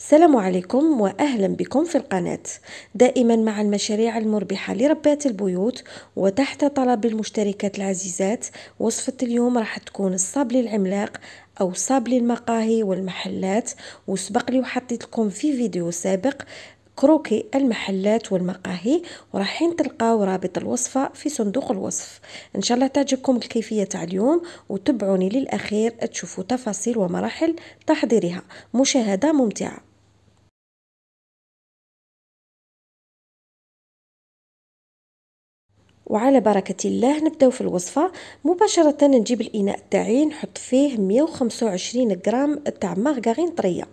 السلام عليكم واهلا بكم في القناه دائما مع المشاريع المربحه لربات البيوت وتحت طلب المشتركات العزيزات وصفه اليوم راح تكون الصابل العملاق او صابل المقاهي والمحلات وسبق لي وحطيت لكم في فيديو سابق كروكي المحلات والمقاهي وراحين تلقاو رابط الوصفة في صندوق الوصف إن شاء الله تعجبكم الكيفية تاع اليوم وتبعوني للأخير تشوفوا تفاصيل ومراحل تحضيرها مشاهدة ممتعة وعلى بركة الله نبداو في الوصفة مباشرة نجيب الإناء تاعي نحط فيه 125 غرام تاع مارغرين طرية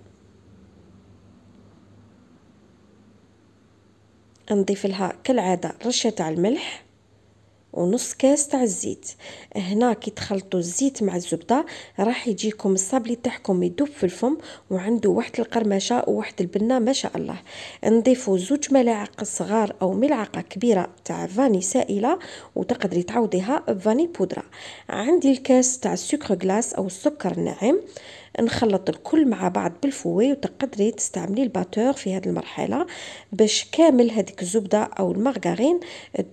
نضيف لها كالعادة رشة تاع الملح ونص كاس تاع الزيت هنا كي تخلطوا الزيت مع الزبده راح يجيكم الصابلي تاعكم يدوب في الفم وعنده واحد القرمشه وواحد البنه ما شاء الله نضيفوا زوج ملاعق صغار او ملعقه كبيره تاع فاني سائله وتقدري تعوضيها بفاني بودره عندي الكاس تاع السكر غلاس او السكر الناعم نخلط الكل مع بعض بالفوي وتقدري تستعملي الباتور في هذه المرحله باش كامل هذيك الزبده او المارغرين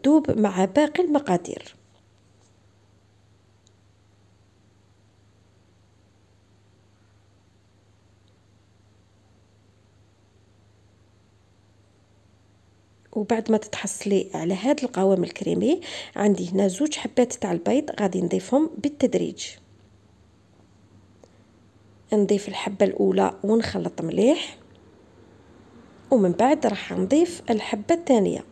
تذوب مع باقي المقادير وبعد ما تتحصلي على هذا القوام الكريمي عندي هنا زوج حبات تاع البيض غادي نضيفهم بالتدريج نضيف الحبة الأولى ونخلط مليح ومن بعد راح نضيف الحبة الثانية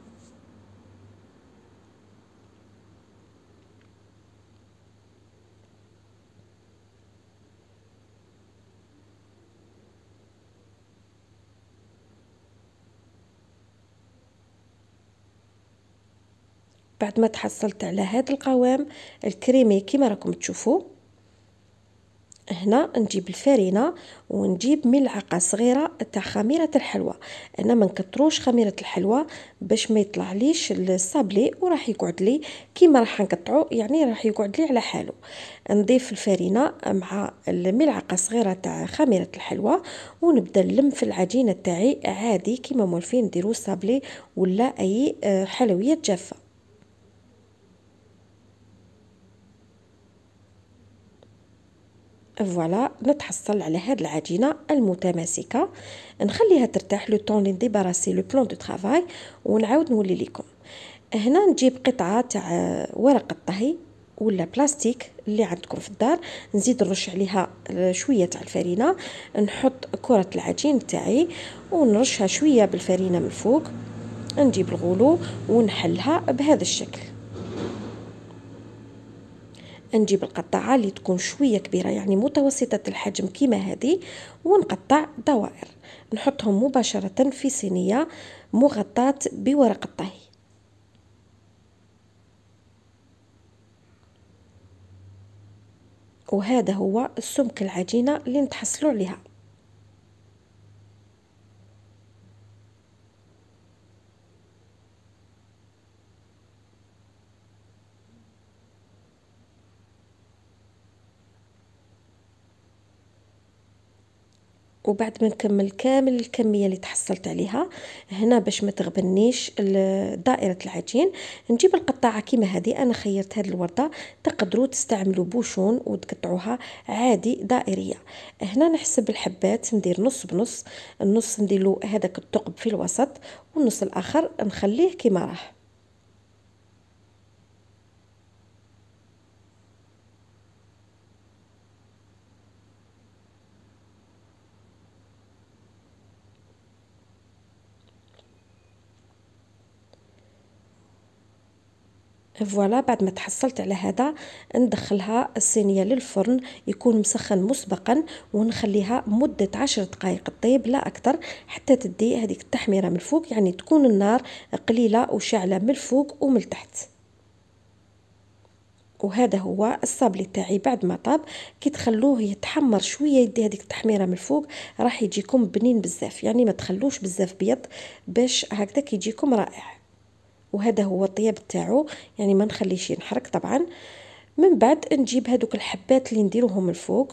بعد ما تحصلت على هذا القوام الكريمي كما راكم تشوفوا هنا نجيب الفارينة ونجيب ملعقه صغيره تاع خميره الحلوى انا ما نكتروش خميره الحلوى باش ما يطلع ليش الصابلي وراح يقعد لي كيما راح نقطعو يعني راح يقعد لي على حاله نضيف الفارينة مع الملعقه صغيره تاع خميره الحلوى ونبدا نلم في العجينه تاعي عادي كيما مولفين نديرو الصابلي ولا اي آه، حلويات جافه فوالا نتحصل على هاد العجينه المتماسكه نخليها ترتاح لو طون لي ديباراسي لو بلون دو طرافاي ونعاود نولي لكم هنا نجيب قطعه تاع ورق الطهي ولا بلاستيك اللي عندكم في الدار نزيد نرش عليها شويه تاع الفرينه نحط كره العجين تاعي ونرشها شويه بالفرينه من فوق نجيب الغلو ونحلها بهذا الشكل نجيب القطاعه اللي تكون شويه كبيره يعني متوسطه الحجم كيما هذه ونقطع دوائر نحطهم مباشره في صينيه مغطاه بورق الطهي وهذا هو سمك العجينه اللي نتحصلوا عليها وبعد ما نكمل كامل الكميه اللي تحصلت عليها هنا باش ما تغبنيش دائره العجين نجيب القطاعه كيما هذه انا خيرت هذه الورده تقدروا تستعملوا بوشون وتقطعوها عادي دائريه هنا نحسب الحبات ندير نص بنص النص نديرو هذاك الثقب في الوسط والنص الاخر نخليه كيما راه فوالا بعد ما تحصلت على هذا ندخلها الصينيه للفرن يكون مسخن مسبقا ونخليها مده عشر دقائق طيب لا اكثر حتى تدي هذيك التحميره من الفوق يعني تكون النار قليله وشعلة من الفوق ومن التحت وهذا هو الصابلي تاعي بعد ما طاب كي تخلوه يتحمر شويه يدي هذيك التحميره من الفوق راح يجيكم بنين بزاف يعني ما تخلوش بزاف بيض باش هكذا كيجيكم رائع وهذا هو الطياب تاعو يعني ما نخليش ينحرق طبعا من بعد نجيب هذوك الحبات اللي نديروهم الفوق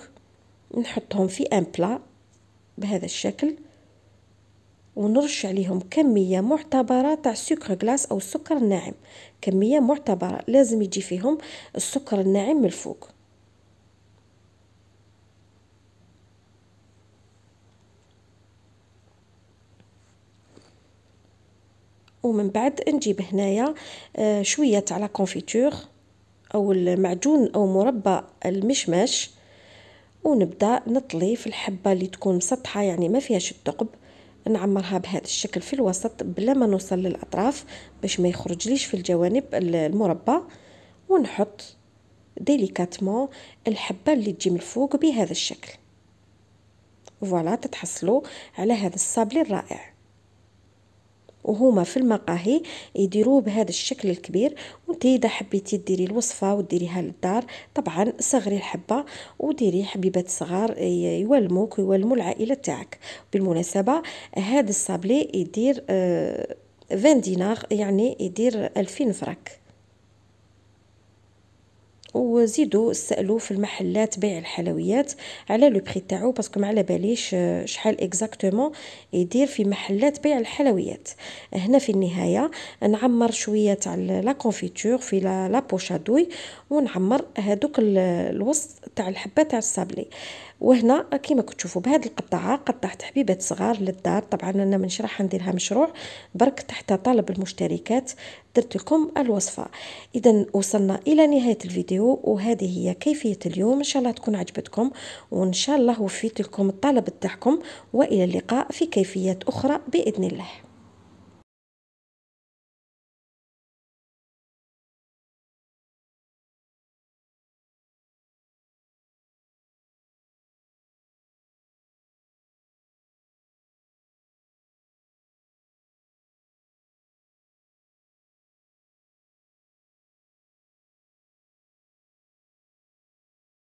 نحطهم في ان بلا بهذا الشكل ونرش عليهم كمية معتبرة تاع سكر غلاس أو السكر الناعم كمية معتبرة لازم يجي فيهم السكر الناعم من الفوق ومن بعد نجيب هنايا آه، شويه تاع لا كونفيتور او المعجون او مربى المشماش ونبدا نطلي في الحبه اللي تكون مسطحه يعني ما فيهاش الثقب نعمرها بهذا الشكل في الوسط بلا ما نوصل للاطراف باش ما يخرجليش في الجوانب المربى ونحط ديليكاتمون الحبه اللي تجي من الفوق بهذا الشكل فوالا تتحصلوا على هذا الصابلي الرائع وهما في المقاهي يديروه بهذا الشكل الكبير وانت اذا حبيتي ديري الوصفه وديريها للدار طبعا صغري الحبه وديري حبيبات صغار يوالموك ويوالموا العائله تاعك بالمناسبه هذا الصابلي يدير 20 آه، دينار يعني يدير 2000 فرنك وزيدوا سالوا في المحلات بيع الحلويات على لو بري تاعو باسكو ما على باليش آه، شحال اكزاكتومون يدير في محلات بيع الحلويات هنا في النهايه نعمر شويه تاع لا كونفيتور في لا بوشادوي ونعمر هذوك الوسط تاع الحبه تاع الصابلي وهنا كيما كتشوفوا بهذه القطاعه قطعت حبيبات صغار للدار طبعا انا منش راح نديرها مشروع برك تحت طلب المشتركات درت لكم الوصفه اذا وصلنا الى نهايه الفيديو وهذه هي كيفيه اليوم ان شاء الله تكون عجبتكم وان شاء الله وفيت لكم الطلب تاعكم والى اللقاء في كيفيات اخرى باذن الله